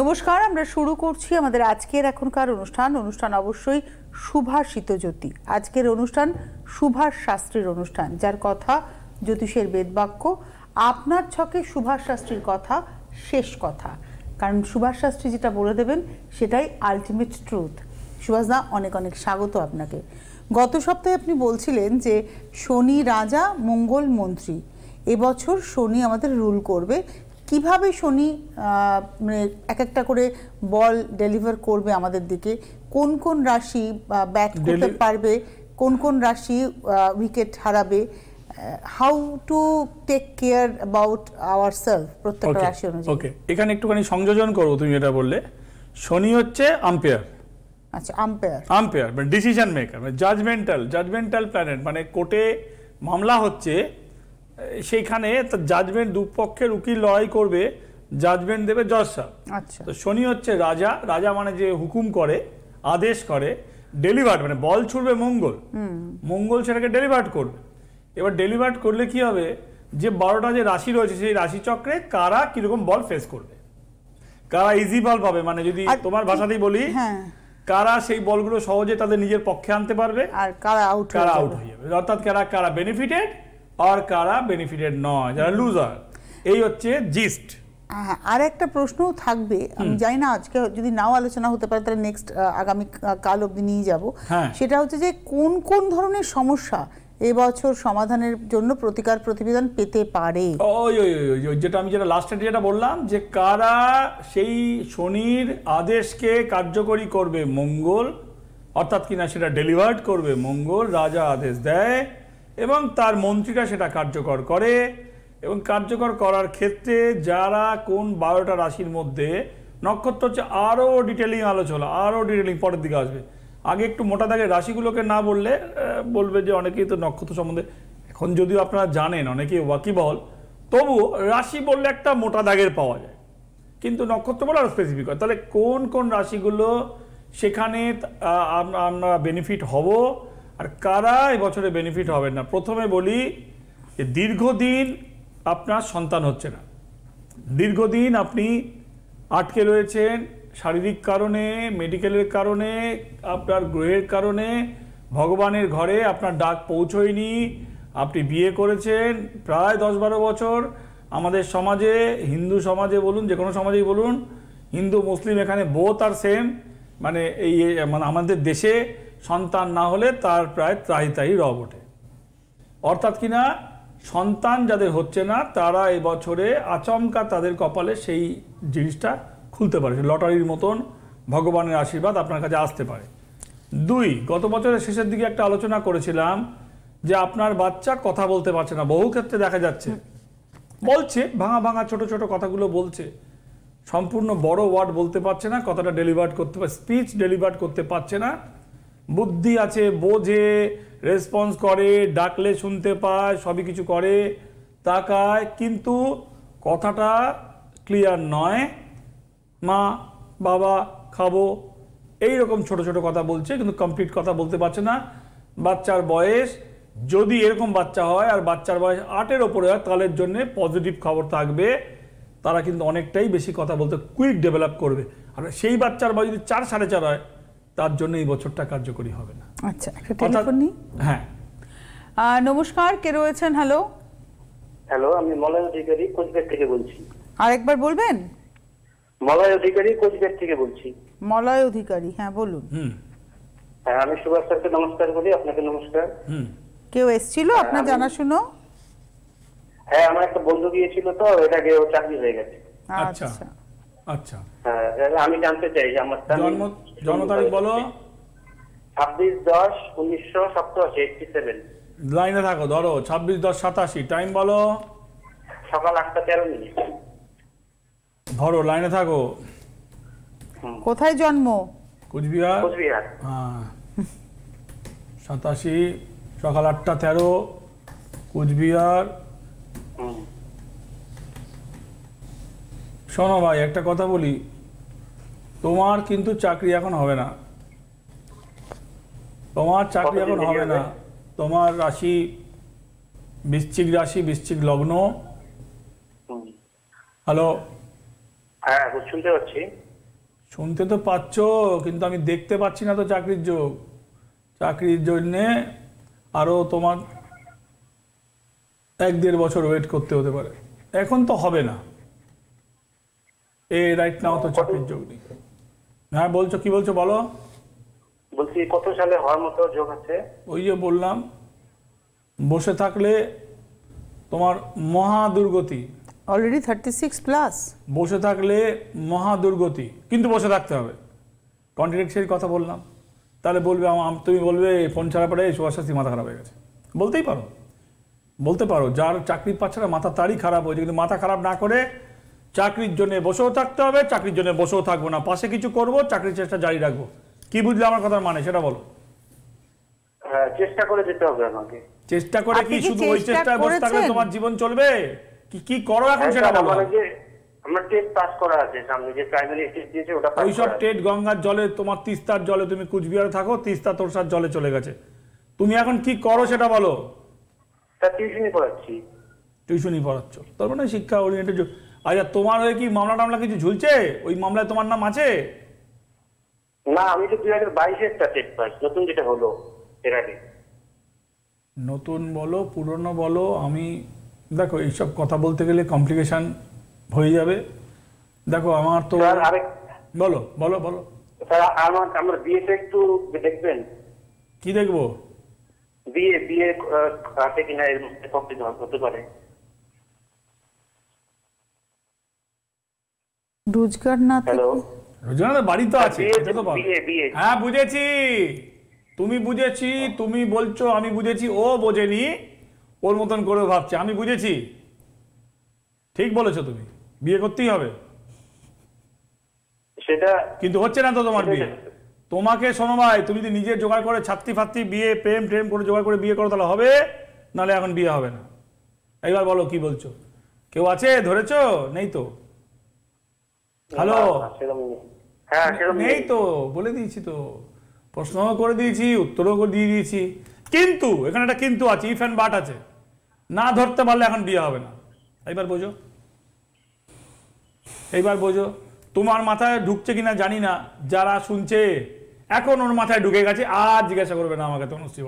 নমস্কার আমরা শুরু করছি আমাদের আজকের এখনকার অনুষ্ঠান অনুষ্ঠান অবশ্যই সুভাষিত জ্যোতি আজকের অনুষ্ঠান সুভাষ শাস্ত্রীর অনুষ্ঠান যার কথা জ্যোতিষের বেদবাক্য আপনার ছকে সুভাষ শাস্ত্রীর কথা শেষ কথা কারণ সুভাষ শাস্ত্রী যেটা বলে দেবেন সেটাই আলটিমেট ট্রুথ সুভাষদা অনেক অনেক স্বাগত আপনাকে গত সপ্তাহে আপনি বলছিলেন যে শনি রাজা মঙ্গল মন্ত্রী এবছর শনি আমাদের রুল করবে কিভাবে শনি মানে এক একটা করে বল ডেলিভার করবে আমাদের দিকে কোন কোন রাশি ব্যাট করতে পারবে কোন কোন রাশি উইকেট হারাবে how to take care about our self প্রত্যেকটা রাশি অনুযায়ী ওকে এখানে একটুখানি সংযোজন করো তুমি এটা বললে শনি হচ্ছে আম্পায়ার আচ্ছা আম্পায়ার আম্পায়ার মানে ডিসিশন মেকার মানে জাজমেন্টাল জাজমেন্টাল প্ল্যানেট মানে কোর্টে মামলা হচ্ছে সেইখানে জাজমেন্ট দুপক্ষের উকিল লড়াই করবে জাজমেন্ট দেবে জজ সাহেব আচ্ছা। তো শনি হচ্ছে রাজা রাজা মানে যে হুকুম করে আদেশ করে ডেলিভার্ট মানে বল ছুড়বে মঙ্গল মঙ্গল সেটাকে ডেলিভার্ট করবে এবার ডেলিভার্ট করলে কি হবে যে বারোটা যে রাশি রয়েছে সেই রাশি চক্রে কারা কিরকম বল ফেস করবে কারা ইজি বল পাবে মানে যদি তোমার ভাষাতেই বলি হ্যাঁ। কারা সেই বলগুলো সহজে তাদের নিজের পক্ষে আনতে পারবে আর কারা আউট কারা আউট হয়ে যাবে অর্থাৎ কারা কারা বেনিফিটেড আর কারা বেনিফিটেড নয় যারা লুজার এই হচ্ছে জিস্ট হ্যাঁ, হ্যাঁ আর একটা প্রশ্নও থাকবে আমি জানি না আজকে যদি নাও আলোচনা হতে পারে তাহলে নেক্সট আগামী কাল অবধি নিয়ে যাব হ্যাঁ। সেটা হচ্ছে যে কোন কোন ধরনের সমস্যা এবছর সমাধানের জন্য প্রতিকার প্রতিবেদন পেতে পারে ওই ওই ওই যেটা আমি যেটা লাস্টে যেটা বললাম যে কারা সেই শনির আদেশকে কার্যকরী করবে মঙ্গল অর্থাৎ কিনা সেটা ডেলিভার্ড করবে মঙ্গল রাজা আদেশ দেয় এবং তার মন্ত্রীরা সেটা কার্যকর করে এবং কার্যকর করার ক্ষেত্রে যারা কোন বারোটা রাশির মধ্যে নক্ষত্র হচ্ছে আরও ডিটেলিং আলোচনা আরও ডিটেলিং পরের দিকে আসবে আগে একটু মোটা দাগে রাশিগুলোকে না বললে বলবে যে অনেকেই তো নক্ষত্র সম্বন্ধে এখন যদিও আপনারা জানেন অনেকেই ওয়াকিবহল তবু রাশি বললে একটা মোটা দাগের পাওয়া যায় কিন্তু নক্ষত্র বলে আরও স্পেসিফিক হয় তাহলে কোন কোন রাশিগুলো সেখানে আমরা বেনিফিট হব আর কারা বছরে বেনিফিট হবেন না প্রথমে বলি যে দীর্ঘদিন আপনার সন্তান হচ্ছে না দীর্ঘদিন আপনি আটকে রয়েছেন শারীরিক কারণে মেডিকেলের কারণে আপনার গ্রহের কারণে ভগবানের ঘরে আপনার ডাক পৌঁছয়নি আপনি বিয়ে করেছেন প্রায় দশ বারো বছর আমাদের সমাজে হিন্দু সমাজে বলুন যে কোনো সমাজেই বলুন হিন্দু মুসলিম এখানে বোথ আর সেম মানে এই মানে আমাদের দেশে সন্তান না হলে তার প্রায় ত্রাই ত্রাই রব ওঠে অর্থাৎ কিনা সন্তান যাদের হচ্ছে না তারা এবছরে আচমকা তাদের কপালে সেই জিনিসটা খুলতে পারে লটারির মতন ভগবানের আশীর্বাদ আপনার কাছে আসতে পারে দুই গত বছরের শেষের দিকে একটা আলোচনা করেছিলাম যে আপনার বাচ্চা কথা বলতে পারছে না বহু ক্ষেত্রে দেখা যাচ্ছে বলছে ভাঙা ভাঙা ছোট ছোট কথাগুলো বলছে সম্পূর্ণ বড় ওয়ার্ড বলতে পারছে না কথাটা ডেলিভার্ড করতে পারে স্পিচ ডেলিভার্ড করতে পারছে না বুদ্ধি আছে বোঝে রেসপন্স করে ডাকলে শুনতে পায় সবই কিছু করে তাকায় কিন্তু কথাটা ক্লিয়ার নয় মা বাবা খাবো এই রকম ছোট ছোট কথা বলছে কিন্তু কমপ্লিট কথা বলতে পারছে না বাচ্চার বয়স যদি এরকম বাচ্চা হয় আর বাচ্চার বয়স আটের ওপরে হয় তাহলে জন্য পজিটিভ খবর থাকবে তারা কিন্তু অনেকটাই বেশি কথা বলতে কুইক ডেভেলপ করবে আর সেই বাচ্চার বয়স যদি চার সাড়ে চার হয় তার জন্য এই বছরটা কার্যকরী হবে না আচ্ছা একটা টেলিফোন নি হ্যাঁ নমস্কার কে রয়েছেন হ্যালো হ্যালো আমি মলয় অধিকারী কোচবিহার থেকে বলছি আরেকবার বলবেন মলয় অধিকারী কোচবিহার থেকে বলছি মলয় অধিকারী হ্যাঁ বলুন হ্যাঁ আমি সুভাষ স্যারকে নমস্কার করি আপনাকে নমস্কার কেউ এসেছিল হ্যাঁ, আপনার জানাশুনো হ্যাঁ আমার একটা বন্ধু গিয়েছিল তো এটাকে চাকরি হয়ে গেছে আচ্ছা, আচ্ছা। আচ্ছা হ্যাঁ আমি জানতে চাই যে আমার জন্ম জন্ম তারিখ বলো ছাব্বিশ দশ উনিশশো সপ্তাশি এইটটি সেভেন লাইনে থাকো ধরো ছাব্বিশ দশ সাতাশি টাইম বলো সকাল আটটা তেরো মিনিট ধরো লাইনে থাকো কোথায় জন্ম কোচবিহার কোচবিহার হ্যাঁ সাতাশি সকাল আটটা তেরো কোচবিহার শোনো ভাই একটা কথা বলি তোমার কিন্তু চাকরি এখন হবে না তোমার চাকরি এখন হবে না তোমার রাশি বৃশ্চিক রাশি বৃশ্চিক লগ্ন হ্যালো শুনতে তো পাচ্ছ কিন্তু আমি দেখতে পাচ্ছি না তো চাকরির যোগ চাকরির জন্য আরো তোমার এক দেড় বছর ওয়েট করতে হতে পারে এখন তো হবে না এ রাইট নাও তো চাকরির যোগ নেই হ্যাঁ বলছো কি বলছো বলো বলছি কত সালে হওয়ার মতো যোগ আছে ওই যে বললাম বসে থাকলে তোমার মহা দুর্গতি অলরেডি থার্টি সিক্স প্লাস বসে থাকলে মহা দুর্গতি কিন্তু বসে থাকতে হবে কন্ট্রাডিক্টের কথা বললাম তাহলে বলবে তুমি বলবে ফোন ছাড়া পরে সুভাষাস্তি মাথা খারাপ হয়ে গেছে বলতেই পারো বলতে পারো যার চাকরি পাচ্ছে না মাথা তারই খারাপ হয়েছে কিন্তু মাথা খারাপ না করে চাকরির জন্য বসেও থাকতে হবে চাকরির জন্য বসেও থাকবো না পাশে কিছু করব চাকরির চেষ্টা জারি রাখবো কি বুঝলে আমার কথার মানে সেটা বলো হ্যাঁ, চেষ্টা করে যেতে হবে আমাকে চেষ্টা করে কি শুধু ওই চেষ্টায় বসে থাকলে তোমার জীবন চলবে কি কি করো এখন হ্যাঁ, সেটা বলো আমরা টেট পাস করা আছে সামনে যে প্রাইমারি দিয়েছে ওটা পাস ওইসব টেট গঙ্গার জলে তোমার তিস্তার জলে তুমি কুচবিহারে থাকো তিস্তা তোরসার জলে চলে গেছে তুমি এখন কি করো সেটা বলো তা টিউশনি পড়াচ্ছি টিউশনি পড়াচ্ছ তার মানে শিক্ষা ওরিয়েন্টেড আচ্ছা তোমার হয়ে কি মামলা টামলা কিছু ঝুলছে ওই মামলায় তোমার নাম আছে না আমি তো দুই হাজার বাইশে একটা সেট পাই নতুন যেটা হলো এর আগে নতুন বলো পুরনো বলো আমি দেখো এইসব কথা বলতে গেলে কমপ্লিকেশন হয়ে যাবে দেখো আমার তো বলো বলো বলো স্যার আমার আমার বিয়েটা একটু দেখবেন কি দেখবো বিয়ে বিয়ে আছে কিনা এর মধ্যে কমপ্লিট হতে পারে বাড়ি তো আছে হ্যাঁ বুঝেছি তুমি বুঝেছি তুমি বলছো আমি বুঝেছি ও বোঝেনি ওর মতন করে ভাবছে আমি বুঝেছি ঠিক বলেছো তুমি বিয়ে করতেই হবে সেটা কিন্তু হচ্ছে না তো তোমার বিয়ে তোমাকে শোনো ভাই তুমি যদি নিজে জোগাড় করে ছাত্রী ফাত্রি বিয়ে প্রেম ট্রেম করে জোগাড় করে বিয়ে করো তাহলে হবে নাহলে এখন বিয়ে হবে না এইবার বলো কি বলছো কেউ আছে ধরেছো নেই তো হ্যালো হ্যাঁ নেই হ্যাঁ, তো বলে দিয়েছি তো প্রশ্ন করে দিয়েছি উত্তরও করে দিয়ে দিয়েছি কিন্তু এখানে একটা কিন্তু আছে ইফ অ্যান্ড বাট আছে না ধরতে পারলে এখন বিয়ে হবে না এইবার বোঝো এইবার বোঝো তোমার মাথায় ঢুকছে কিনা জানি না যারা শুনছে এখন ওর মাথায় ঢুকে গেছে আর জিজ্ঞাসা করবে না আমাকে তখন শ্রী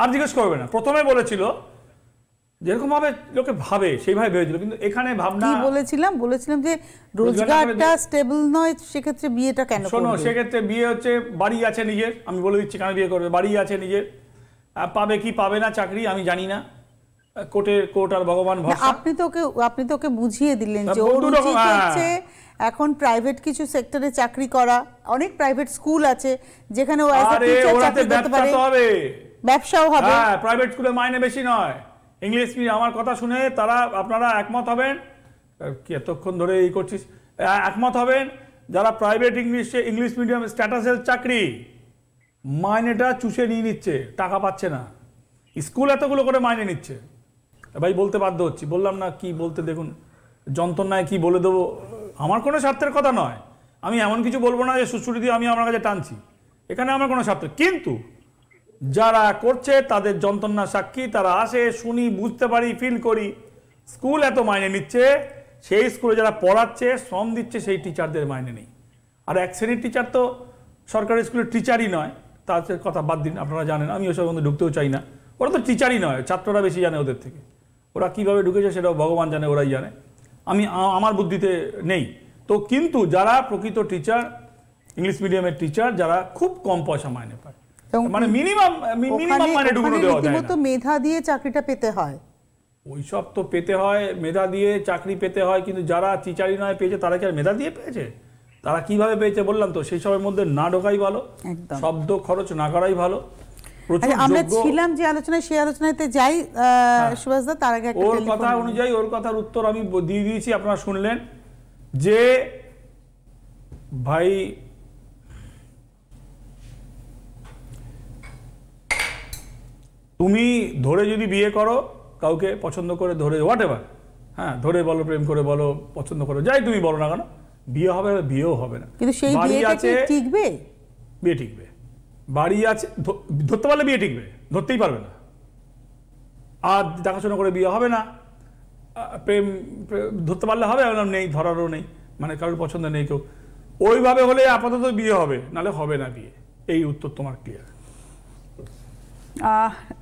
আর জিজ্ঞেস করবে না প্রথমে বলেছিল যেরকমভাবে লোকে ভাবে সেইভাবে ভেবেছিল কিন্তু এখানে ভাবনা বলেছিলাম বলেছিলাম যে রোজগারটা স্টেবল নয় সেক্ষেত্রে বিয়েটা কেন শোনো সেক্ষেত্রে বিয়ে হচ্ছে বাড়ি আছে নিজের আমি বলে দিচ্ছি কেন বিয়ে করবে বাড়ি আছে নিজের পাবে কি পাবে না চাকরি আমি জানি না কোটে কোট আর ভগবান ভরসা আপনি ওকে আপনি তো ওকে বুঝিয়ে দিলেন যে হ্যাঁ। হচ্ছে এখন প্রাইভেট কিছু সেক্টরে চাকরি করা অনেক প্রাইভেট স্কুল আছে যেখানে ও অ্যাজ টিচার চাকরি করতে পারে ব্যবসাও হবে হ্যাঁ প্রাইভেট স্কুলে মাইনে বেশি নয় ইংলিশ মিডিয়াম আমার কথা শুনে তারা আপনারা একমত হবেন কি এতক্ষণ ধরে এই করছিস একমত হবেন যারা প্রাইভেট ইংলিশে ইংলিশ মিডিয়াম স্ট্যাটাসের চাকরি মাইনেটা চুষে নিয়ে নিচ্ছে টাকা পাচ্ছে না স্কুল এতগুলো করে মাইনে নিচ্ছে ভাই বলতে বাধ্য হচ্ছি বললাম না কি বলতে দেখুন যন্ত্রণায় কি বলে দেবো আমার কোনো স্বার্থের কথা নয় আমি এমন কিছু বলবো না যে সুশ্রুতি দিয়ে আমি আমার কাছে টানছি এখানে আমার কোনো স্বার্থ কিন্তু যারা করছে তাদের যন্ত্রণা সাক্ষী তারা আসে শুনি বুঝতে পারি ফিল করি স্কুল এত মাইনে নিচ্ছে সেই স্কুলে যারা পড়াচ্ছে শ্রম দিচ্ছে সেই টিচারদের মাইনে নেই আর এক শ্রেণীর টিচার তো সরকারি স্কুলের টিচারই নয় তাদের কথা বাদ দিন আপনারা জানেন আমি ওসব মধ্যে ঢুকতেও চাই না ওরা তো টিচারই নয় ছাত্ররা বেশি জানে ওদের থেকে ওরা কীভাবে ঢুকেছে সেটাও ভগবান জানে ওরাই জানে আমি আমার বুদ্ধিতে নেই তো কিন্তু যারা প্রকৃত টিচার ইংলিশ মিডিয়ামের টিচার যারা খুব কম পয়সা মাইনে মানে মিনিমাম মিনিমাম মানে দেওয়া যায় না মেধা দিয়ে চাকরিটা পেতে হয় তো পেতে হয় মেধা দিয়ে চাকরি পেতে হয় কিন্তু যারা নয় পেয়েছে তারা কি আর মেধা দিয়ে পেয়েছে তারা কিভাবে পেয়েছে বললাম তো সেই সবের মধ্যে না ঢোকাই ভালো শব্দ খরচ না করাই ভালো আমরা ছিলাম যে আলোচনায় সেই আলোচনাতে যাই হ্যাঁ। সুভাষদা তার আগে ওর কথা অনুযায়ী ওর কথার উত্তর আমি দিয়ে দিয়েছি আপনারা শুনলেন যে ভাই তুমি ধরে যদি বিয়ে করো কাউকে পছন্দ করে ধরে হোয়াট এভার হ্যাঁ ধরে বলো প্রেম করে বলো পছন্দ করো যাই তুমি বলো না কেন বিয়ে হবে বিয়েও হবে না কিন্তু সেই বিয়েটা কি টিকবে বিয়ে টিকবে বাড়ি আছে ধরতে পারলে বিয়ে টিকবে ধরতেই পারবে না আর দেখাশোনা করে বিয়ে হবে না প্রেম ধরতে পারলে হবে বললাম নেই ধরারও নেই মানে কারোর পছন্দ নেই কেউ ওইভাবে হলে আপাতত বিয়ে হবে নালে হবে না বিয়ে এই উত্তর তোমার ক্লিয়ার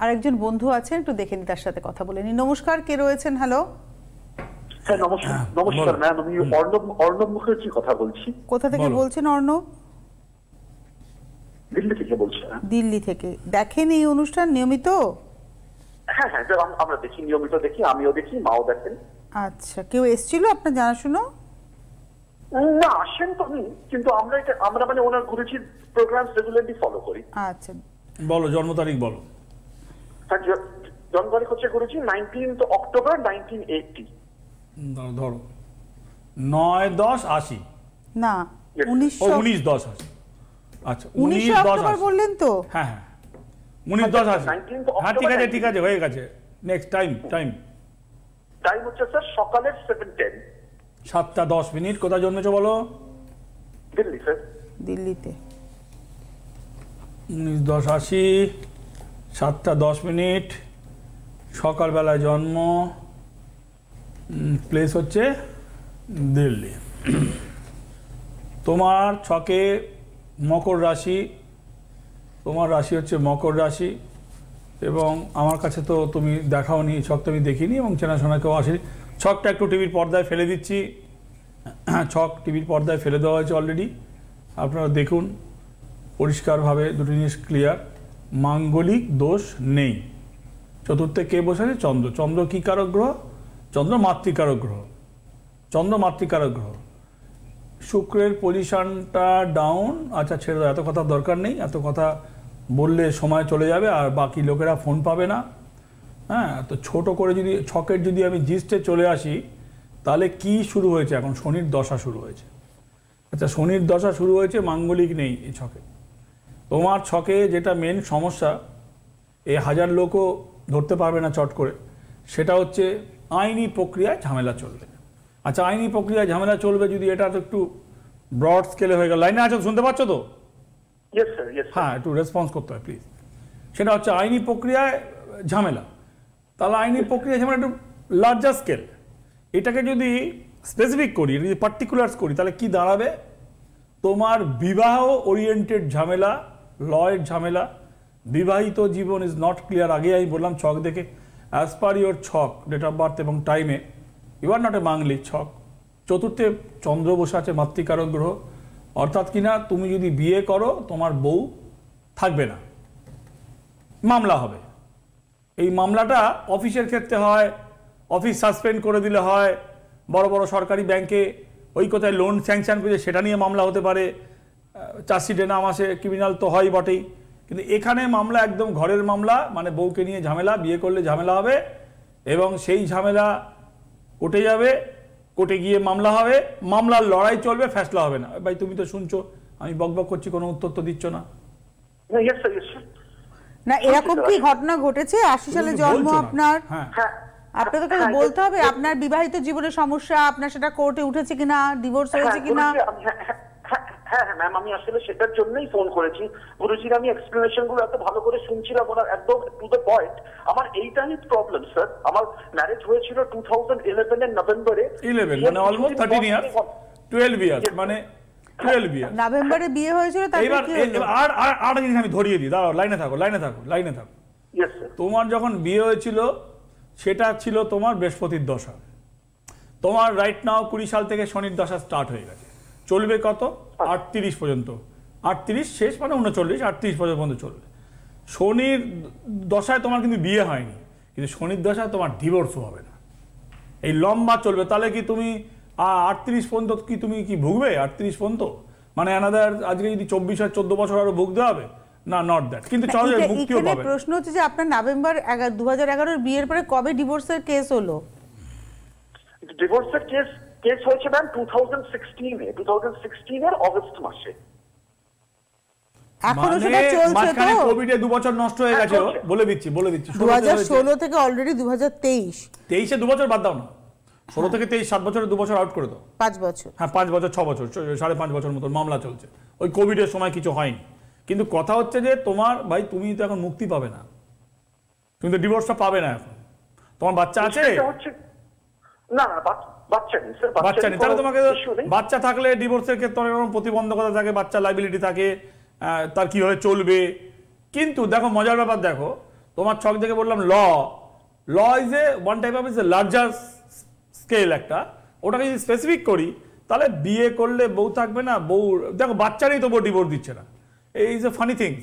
আরেকজন বন্ধু আছেন একটু দেখে তার সাথে কথা বলে নি নমস্কার কে রয়েছেন হ্যালো হ্যাঁ নমস্কার হ্যাঁ, নমস্কার ম্যাম আমি অর্ণব অর্ণব মুখার্জি কথা বলছি কোথা থেকে বলছেন অর্ণব দিল্লি থেকে বলছি দিল্লি থেকে দেখেন এই অনুষ্ঠান নিয়মিত হ্যাঁ হ্যাঁ আমরা দেখি নিয়মিত দেখি আমিও দেখি মাও দেখেন আচ্ছা কেউ এসেছিল আপনার জানাশুনো না আসেন তো কিন্তু আমরা এটা আমরা মানে ওনার গুরুজির প্রোগ্রাম রেগুলারলি ফলো করি আচ্ছা বলো জন্ম তারিখ বলো জন্ম তারিখ হচ্ছে Guruji nineteenth October nineteen eighty ধরো নয় দশ আশি না উনিশশো উনিশ দশ আশি আচ্ছা উনিশ দশ বললেন তো হ্যাঁ হ্যাঁ উনিশ দশ আশি হ্যাঁ ঠিক আছে ঠিক আছে হয়ে গেছে নেক্সট টাইম টাইম টাইম হচ্ছে স্যার সকালের সেভেন টেন সাতটা দশ মিনিট কোথায় জন্মেছো বলো দিল্লি স্যার দিল্লিতে দশ আশি সাতটা দশ মিনিট সকালবেলায় জন্ম প্লেস হচ্ছে দিল্লি তোমার ছকে মকর রাশি তোমার রাশি হচ্ছে মকর রাশি এবং আমার কাছে তো তুমি দেখাও নি ছক তো আমি দেখিনি এবং চেনাশোনা কেউ আসেনি ছকটা একটু টিভির পর্দায় ফেলে দিচ্ছি ছক টিভির পর্দায় ফেলে দেওয়া হয়েছে অলরেডি আপনারা দেখুন পরিষ্কারভাবে দুটি জিনিস ক্লিয়ার মাঙ্গলিক দোষ নেই চতুর্থে কে বসে আছে চন্দ্র চন্দ্র কী কারক গ্রহ চন্দ্র মাতৃকারক গ্রহ চন্দ্র মাতৃকারক গ্রহ শুক্রের পজিশানটা ডাউন আচ্ছা ছেড়ে দাও এত কথা দরকার নেই এত কথা বললে সময় চলে যাবে আর বাকি লোকেরা ফোন পাবে না হ্যাঁ তো ছোট করে যদি ছকের যদি আমি জিস্টে চলে আসি তাহলে কি শুরু হয়েছে এখন শনির দশা শুরু হয়েছে আচ্ছা শনির দশা শুরু হয়েছে মাঙ্গলিক নেই এই ছকে তোমার ছকে যেটা মেন সমস্যা এ হাজার লোকও ধরতে পারবে না চট করে সেটা হচ্ছে আইনি প্রক্রিয়ায় ঝামেলা চলবে আচ্ছা আইনি প্রক্রিয়ায় ঝামেলা চলবে যদি এটা তো একটু ব্রড স্কেলে হয়ে গেল লাইনে আছো শুনতে পাচ্ছ তো হ্যাঁ একটু রেসপন্স করতে হয় প্লিজ সেটা হচ্ছে আইনি প্রক্রিয়ায় ঝামেলা তাহলে আইনি প্রক্রিয়া ঝামেলা একটু লার্জার স্কেল এটাকে যদি স্পেসিফিক করি যদি পার্টিকুলার্স করি তাহলে কি দাঁড়াবে তোমার বিবাহ ওরিয়েন্টেড ঝামেলা লয়ের ঝামেলা বিবাহিত জীবন ইজ নট ক্লিয়ার আগে আমি বললাম ছক দেখে অ্যাজ পার ইউর ছক ডেট অফ বার্থ এবং টাইমে ইউ আর নট এ মাংলি ছক চতুর্থে চন্দ্র বসে আছে মাতৃকারক গ্রহ অর্থাৎ কিনা তুমি যদি বিয়ে করো তোমার বউ থাকবে না মামলা হবে এই মামলাটা অফিসের ক্ষেত্রে হয় অফিস সাসপেন্ড করে দিলে হয় বড় বড় সরকারি ব্যাংকে ওই কোথায় লোন স্যাংশন করেছে সেটা নিয়ে মামলা হতে পারে চাষি ডেনাম আসে ক্রিমিনাল তো হয় বটেই কিন্তু এখানে মামলা একদম ঘরের মামলা মানে বউকে নিয়ে ঝামেলা বিয়ে করলে ঝামেলা হবে এবং সেই ঝামেলা কোটে যাবে কোটে গিয়ে মামলা হবে মামলার লড়াই চলবে ফ্যাসলা হবে না ভাই তুমি তো শুনছো আমি বক বক করছি কোনো উত্তর তো দিচ্ছ না না এরকম কি ঘটনা ঘটেছে আশি সালে জন্ম আপনার হ্যাঁ। হ্যাঁ। আপনাকে তো হ্যাঁ, বলতে হবে আপনার বিবাহিত জীবনের সমস্যা আপনার সেটা কোর্টে উঠেছে কিনা ডিভোর্স হয়েছে কিনা ম্যাম আমি আসলে সেটার জন্যই ফোন করেছি গুরুজির আমি এক্সপ্লেনেশন গুলো এত ভালো করে শুনছিলাম ওনার একদম টু দ্য পয়েন্ট আমার এইটাই প্রবলেম স্যার আমার ম্যারেজ হয়েছিল টু থাউজেন্ড ইলেভেন এর নভেম্বরে ইলেভেন মানে almost thirteen years twelve years মানে নভেম্বরে বিয়ে হয়েছিল এবার আর আর আর জিনিস আমি ধরিয়ে দিই দাঁড়াও লাইনে থাকো লাইনে থাকো লাইনে থাকো তোমার যখন বিয়ে হয়েছিল সেটা ছিল তোমার বৃহস্পতির দশা তোমার রাইট নাও কুড়ি সাল থেকে শনির দশা স্টার্ট হয়ে গেছে চলবে কত আচ্ছা। আটত্রিশ পর্যন্ত আটত্রিশ শেষ মানে উনচল্লিশ আটত্রিশ পর্যন্ত চলবে শনির দশায় তোমার কিন্তু বিয়ে হয়নি কিন্তু শনির দশায় তোমার ডিভোর্সও হবে না এই লম্বা চলবে তাহলে কি তুমি আটত্রিশ পর্যন্ত কি তুমি কি ভুগবে আটত্রিশ পর্যন্ত মানে অ্যানাদার আজকে যদি চব্বিশ আর চোদ্দ বছর আরও ভুগতে হবে না নট দ্যাট কিন্তু চলো মুক্তিও পাবে প্রশ্ন হচ্ছে যে আপনার নভেম্বর দু হাজার এগারোর বিয়ের পরে কবে ডিভোর্সের কেস হলো ডিভোর্সের কেস কেস হয়েছে ম্যাম টু থাউজেন্ড সিক্সটিনে টু থাউজেন্ড সিক্সটিনের অগস্ট মাসে মানে হ্যাঁ। বছর হ্যাঁ, বছর বছর মতো মামলা চলছে ওই সময় কিছু হয়নি কিন্তু কথা হচ্ছে যে তোমার ভাই তুমি তো এখন মুক্তি পাবে না তুমি তো টা পাবে না এখন তোমার বাচ্চা আছে না বাচ্চা নেই তাহলে তোমাকে বাচ্চা থাকলে ডিভোর্সের ক্ষেত্রে অনেক প্রতিবন্ধকতা থাকে বাচ্চা লাইবিলিটি থাকে তার কিভাবে চলবে কিন্তু দেখো মজার ব্যাপার দেখো তোমার ছক থেকে বললাম law law is a one type of is a larger scale একটা ওটাকে যদি স্পেসিফিক করি তাহলে বিয়ে করলে বউ থাকবে না বউ দেখো বাচ্চারই তবু ডিভোর্স দিচ্ছে না is a funny things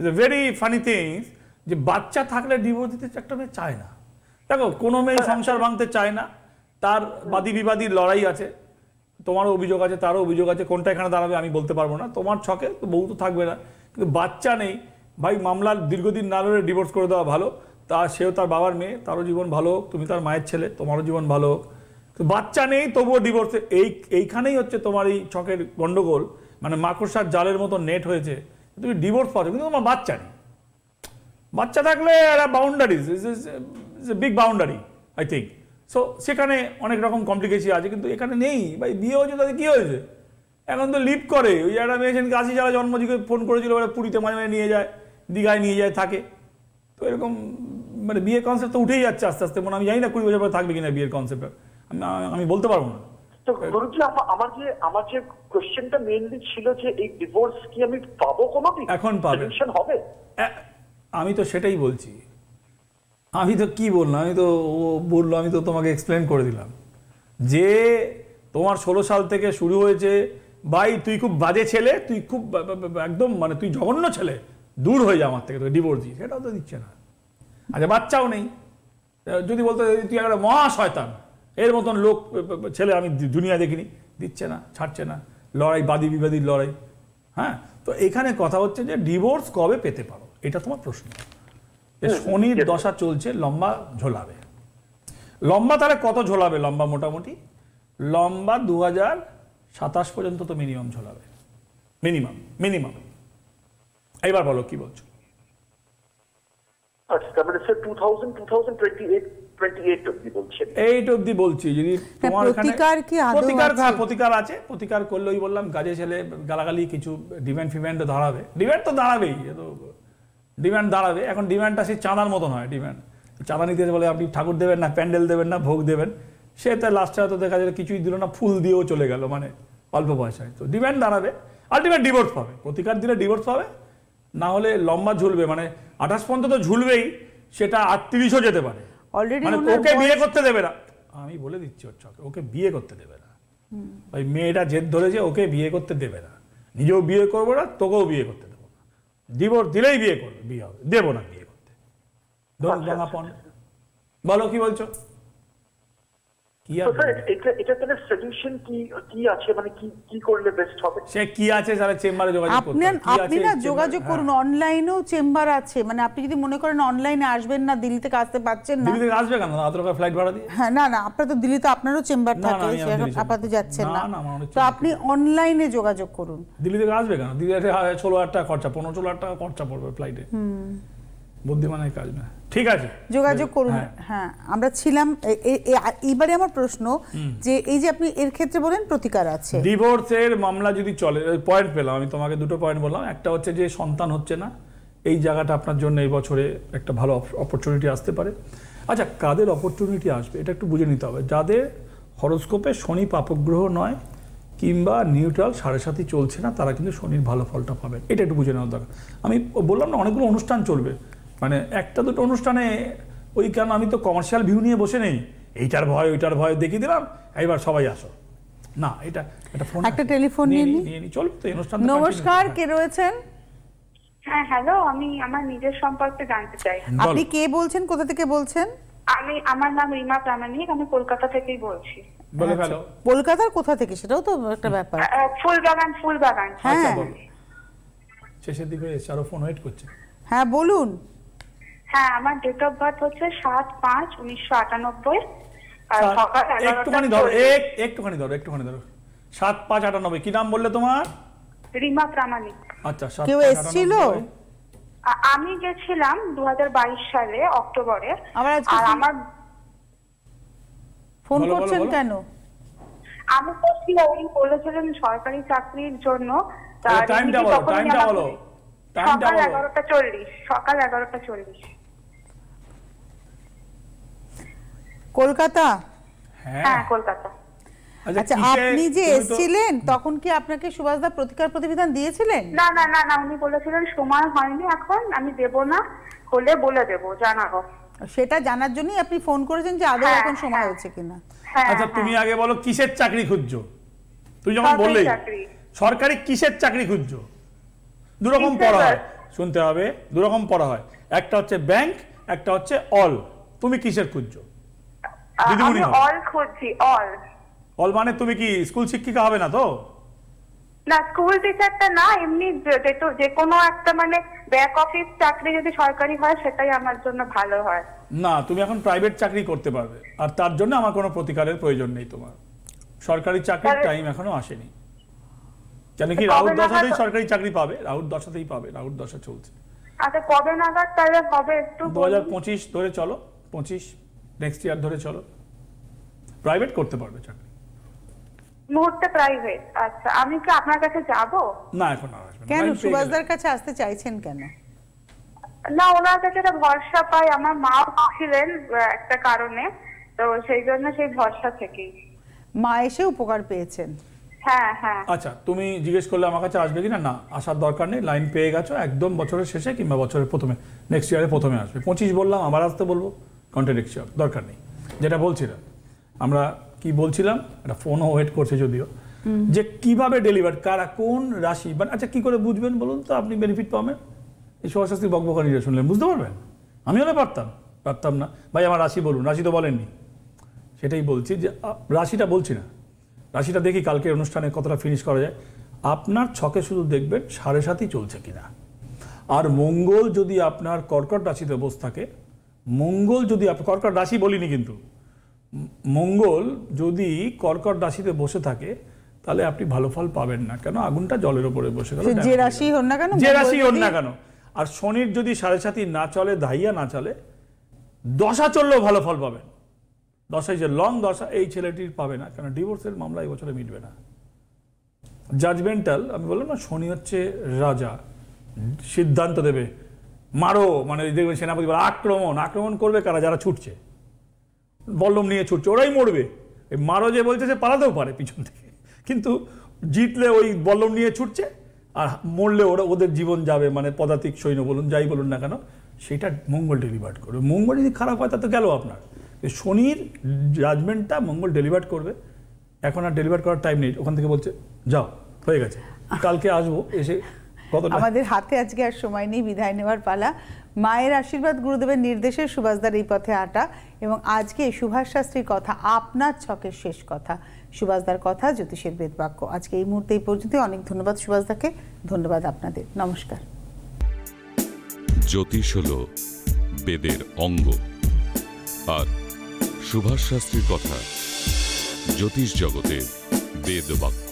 is a very funny things যে বাচ্চা থাকলে ডিভোর্স দিতে একটা মেয়ে চায় না দেখো কোনো মেয়ে হ্যাঁ, সংসার হ্যাঁ। ভাঙতে চায় না তার বাদী বিবাদীর লড়াই আছে তোমারও অভিযোগ আছে তারও অভিযোগ আছে কোনটা এখানে দাঁড়াবে আমি বলতে পারবো না তোমার ছকে তো বউ তো থাকবে না কিন্তু বাচ্চা নেই ভাই মামলার দীর্ঘদিন না লড়ে ডিভোর্স করে দেওয়া ভালো তা সেও তার বাবার মেয়ে তারও জীবন ভালো হোক তুমি তার মায়ের ছেলে তোমারও জীবন ভালো হোক বাচ্চা নেই তবুও ডিভোর্স এই এইখানেই হচ্ছে তোমার এই ছকের গণ্ডগোল মানে মাকড়সার জালের মতো নেট হয়েছে তুমি ডিভোর্স পাচ্ছ কিন্তু তোমার বাচ্চা নেই বাচ্চা থাকলে একটা boundaries is is big boundary I think so সেখানে অনেক রকম কমপ্লিকেশন আছে কিন্তু এখানে নেই ভাই বিয়ে হয়েছে তাদের কী হয়েছে এখন তো লিভ করে ওই একটা মেয়েছেন সেন কাশি যারা জন্মজিকে ফোন করেছিল ওরা পুরীতে মাঝে মাঝে নিয়ে যায় দীঘায় নিয়ে যায় থাকে তো এরকম মানে বিয়ের কনসেপ্ট তো উঠেই যাচ্ছে আস্তে আস্তে মানে আমি জানি না কুড়ি বছর পরে থাকবে কিনা বিয়ের কনসেপ্ট আমি আমি বলতে পারবো না তো আমার যে আমার যে ছিল যে এই ডিভোর্স কি আমি এখন হবে আমি তো সেটাই বলছি আমি তো কি বললাম আমি তো ও বললো আমি তো তোমাকে এক্সপ্লেন করে দিলাম যে তোমার ষোলো সাল থেকে শুরু হয়েছে ভাই তুই খুব বাজে ছেলে তুই খুব একদম মানে তুই জঘন্য ছেলে দূর হয়ে যা আমার থেকে তোকে ডিভোর্স দিই সেটাও তো দিচ্ছে না আচ্ছা বাচ্চাও নেই যদি বলতো তুই একটা মহাশয়তান এর মতন লোক ছেলে আমি দুনিয়া দেখিনি দিচ্ছে না ছাড়ছে না লড়াই বাদী বিবাদীর লড়াই হ্যাঁ তো এখানে কথা হচ্ছে যে ডিভোর্স কবে পেতে পারো এটা তোমার প্রশ্ন শনির দশা চলছে লম্বা ঝোলাবে লম্বা তাহলে কত ঝোলাবে লম্বা মোটামুটি লম্বা দু সাতাশ পর্যন্ত তো মিনিমাম ঝোলাবে মিনিমাম মিনিমাম এইবার বলো কি বলছো এইট আচ্ছা, মানে অব্দি বলছি যদি হ্যাঁ, হ্যাঁ, প্রতিকার আছে প্রতিকার বললাম গাজে ছেলে গালাগালি কিছু ডিমান্ড ফিমেন্ড দাঁড়াবে ডিমান্ড তো দাঁড়াবেই ডিম্যান্ড দাঁড়াবে এখন ডিম্যান্ডটা সেই চাঁদার মতন হয় ডিম্যান্ড চাঁদা নিতে বলে আপনি ঠাকুর দেবেন না প্যান্ডেল দেবেন না ভোগ দেবেন সে তার লাস্টে হয়তো দেখা যায় কিছুই দিল না ফুল দিয়েও চলে গেল মানে অল্প পয়সায় তো ডিম্যান্ড দাঁড়াবে আলটিমেট ডিভোর্স পাবে প্রতিকার দিলে ডিভোর্স পাবে না হলে লম্বা ঝুলবে মানে আঠাশ পর্যন্ত তো ঝুলবেই সেটা আটত্রিশও যেতে পারে মানে ওকে বিয়ে করতে দেবে না আমি বলে দিচ্ছি ওর চকে ওকে বিয়ে করতে দেবে না ওই মেয়েটা জেদ ধরেছে ওকে বিয়ে করতে দেবে না নিজেও বিয়ে করবো না তোকেও বিয়ে করতে ডিভোর্স দিলেই বিয়ে করবে বিয়ে হবে দেবো না বিয়ে করতে আচ্ছা, আচ্ছা। বলো কি বলছো মানে যোগাযোগ হ্যাঁ। করুন অনলাইনেও চেম্বার আছে মানে আপনি যদি মনে করেন অনলাইনে আসবেন না দিল্লি থেকে আসতে পারছেন না আসবে কেন ফ্লাইট হ্যাঁ, না না আপনার দিল্লিতে আপনারও চেম্বার থাকে যাচ্ছেন না আপনি অনলাইনে যোগাযোগ করুন আসবে হ্যাঁ, ষোলো হাজার টাকা খরচা পনেরো ষোলো হাজার টাকা খরচা পড়বে ফ্লাইটে বুদ্ধিমানের কাজ না ঠিক আছে যোগাযোগ হ্যাঁ। করুন হ্যাঁ।, হ্যাঁ আমরা ছিলাম এবারে আমার প্রশ্ন যে এই যে আপনি এর ক্ষেত্রে বলেন প্রতিকার আছে ডিভোর্সের মামলা যদি চলে পয়েন্ট পেলাম আমি তোমাকে দুটো পয়েন্ট বললাম একটা হচ্ছে যে সন্তান হচ্ছে না এই জায়গাটা আপনার জন্য এই বছরে একটা ভালো অপরচুনিটি আসতে পারে আচ্ছা কাদের অপরচুনিটি আসবে এটা একটু বুঝে নিতে হবে যাদের হরস্কোপে শনি পাপগ্রহ নয় কিংবা নিউট্রাল সাড়ে সাথে চলছে না তারা কিন্তু শনির ভালো ফলটা পাবেন এটা একটু বুঝে নেওয়ার দরকার আমি বললাম না অনেকগুলো অনুষ্ঠান চলবে মানে একটা দুটো অনুষ্ঠানে ওই কারণ আমি তো কমার্শিয়াল ভিউ নিয়ে বসে নেই এইটার ভয় ওইটার ভয় দেখিয়ে দিলাম এইবার সবাই আসো না এটা একটা ফোন একটা টেলিফোন নিয়ে নিই চল তো অনুষ্ঠান নমস্কার কে রয়েছেন হ্যাঁ হ্যালো আমি আমার নিজের সম্পর্কে জানতে চাই আপনি কে বলছেন কোথা থেকে বলছেন আমি আমার নাম রিমা প্রামাণিক আমি কলকাতা থেকেই বলছি বলে ভালো আচ্ছা, কলকাতার কোথা থেকে সেটাও তো একটা ব্যাপার ফুলবাগান ফুলবাগান হ্যাঁ আচ্ছা, শেষের দিকে আরো ফোন ওয়েট করছে হ্যাঁ বলুন হ্যাঁ আমার ডেট অফ বার্থ হচ্ছে সাত পাঁচ উনিশশো আটানব্বই একটুখানি ধরো একটুখানি ধরো একটুখানি ধরো সাত পাঁচ আটানব্বই কি নাম বললে তোমার রিমা প্রামাণিক আচ্ছা কেউ এসেছিল আমি গেছিলাম দু সালে অক্টোবরে আর আমার ফোন করছেন কেন আমি করছি উনি বলেছিলেন সরকারি চাকরির জন্য টাইমটা আচ্ছা, বলো টাইমটা বলো সকাল এগারোটা চল্লিশ সকাল এগারোটা চল্লিশ হ্যাঁ। হ্যাঁ, কলকাতা আচ্ছা, আচ্ছা আপনি যে এসেছিলেন তখন কি আপনাকে সুভাষ দা প্রতিকার প্রতিবিধান দিয়েছিলেন না না না না উনি বলেছিলেন সময় হয়নি এখন আমি দেব না হলে বলে দেব জানাবো সেটা জানার জন্যই আপনি ফোন করেছেন যে আদৌ হ্যাঁ, এখন সময় হচ্ছে কিনা আচ্ছা তুমি আগে বলো কিসের চাকরি খুঁজছো তুই যখন বললে সরকারি কিসের চাকরি খুঁজছো রকম পড়া হয় শুনতে হবে দু রকম পড়া হয় একটা হচ্ছে ব্যাংক একটা হচ্ছে অল তুমি কিসের খুঁজছো দিদিমণি হবে অল খুঁজছি অল অল মানে তুমি কি স্কুল শিক্ষিকা হবে না তো না স্কুল টিচারটা না এমনি যে কোনো একটা মানে ব্যাক অফিস চাকরি যদি সরকারি হয় সেটাই আমার জন্য ভালো হয় না তুমি এখন প্রাইভেট চাকরি করতে পারবে আর তার জন্য আমার কোনো প্রতিকারের প্রয়োজন নেই তোমার সরকারি চাকরির টাইম এখনো আসেনি কেন কি রাউট দশাতেই সরকারি চাকরি পাবে রাউট দশাতেই পাবে রাউট দশা চলছে আচ্ছা কবে নাগাদ তাহলে হবে একটু দু ধরে চলো পঁচিশ নেক্সট ইয়ার ধরে চলো প্রাইভেট করতে পারবে চাকরি মুহূর্তে প্রাইভেট আচ্ছা আমি কি আপনার কাছে যাব না এখন আর আসবেন কেন সুভাষদার কাছে আসতে চাইছেন কেন না ওনার কাছে একটা ভরসা পাই আমার মা ছিলেন একটা কারণে তো সেই জন্য সেই ভরসা থেকেই মা এসে উপকার পেয়েছেন হ্যাঁ হ্যাঁ আচ্ছা তুমি জিজ্ঞেস করলে আমার কাছে আসবে কিনা না আসার দরকার নেই লাইন পেয়ে গেছো একদম বছরের শেষে কিংবা বছরের প্রথমে নেক্সট ইয়ারে প্রথমে আসবে পঁচিশ বললাম আবার আসতে বলবো কন্ট্রাডিকশন দরকার নেই যেটা বলছিলাম আমরা কি বলছিলাম একটা ফোনও ওয়েট করছে যদিও যে কিভাবে ডেলিভার কারা কোন রাশি মানে আচ্ছা কি করে বুঝবেন বলুন তো আপনি বেনিফিট পাবেন এই সহশাস্তি বকবকানিরা শুনলেন বুঝতে পারবেন আমি হলে পারতাম পারতাম না ভাই আমার রাশি বলুন রাশি তো বলেননি সেটাই বলছি যে রাশিটা বলছি না রাশিটা দেখি কালকের অনুষ্ঠানে কতটা ফিনিশ করা যায় আপনার ছকে শুধু দেখবেন সাড়ে সাতই চলছে কিনা আর মঙ্গল যদি আপনার কর্কট রাশিতে বসে থাকে মঙ্গল যদি কর্কট রাশি বলিনি কিন্তু মঙ্গল যদি কর্কট রাশিতে বসে থাকে তাহলে আপনি ভালো ফল পাবেন না কেন আগুনটা জলের উপরে বসে গেল যে রাশি হন না কেন যে রাশি হন না কেন আর শনির যদি সাড়ে সাতি না চলে ধাইয়া না চলে দশা চললেও ভালো ফল পাবেন দশায় যে লং দশা এই ছেলেটির পাবে না কেন ডিভোর্সের মামলা এই বছরে মিটবে না জাজমেন্টাল আমি বললাম না শনি হচ্ছে রাজা সিদ্ধান্ত দেবে মারো মানে দেখবেন সেনাপতি বলে আক্রমণ আক্রমণ করবে কারা যারা ছুটছে বল্লম নিয়ে ছুটছে ওরাই মরবে এই মারো যে বলছে সে পালাতেও পারে পিছন থেকে কিন্তু জিতলে ওই বল্লম নিয়ে ছুটছে আর মরলে ওরা ওদের জীবন যাবে মানে পদাতিক সৈন্য বলুন যাই বলুন না কেন সেটা মঙ্গল ডেলিভার্ট করবে মঙ্গল যদি খারাপ হয় তা তো গেল আপনার শনির জাজমেন্টটা মঙ্গল ডেলিভার্ট করবে এখন আর ডেলিভার করার টাইম নেই ওখান থেকে বলছে যাও হয়ে গেছে কালকে আসবো এসে আমাদের হাতে আজকে আর সময় নেই বিদায় নেওয়ার পালা মায়ের আশীর্বাদ গুরুদেবের নির্দেশে সুভাষদার এই পথে আটা এবং আজকে সুভাষ শাস্ত্রীর কথা আপনার ছকের শেষ কথা সুভাষদার কথা জ্যোতিষের বেদবাক্য আজকে এই মুহূর্তে এই পর্যন্ত অনেক ধন্যবাদ সুভাষদাকে ধন্যবাদ আপনাদের নমস্কার জ্যোতিষ হল বেদের অঙ্গ আর সুভাষ শাস্ত্রীর কথা জ্যোতিষ জগতে বেদবাক্য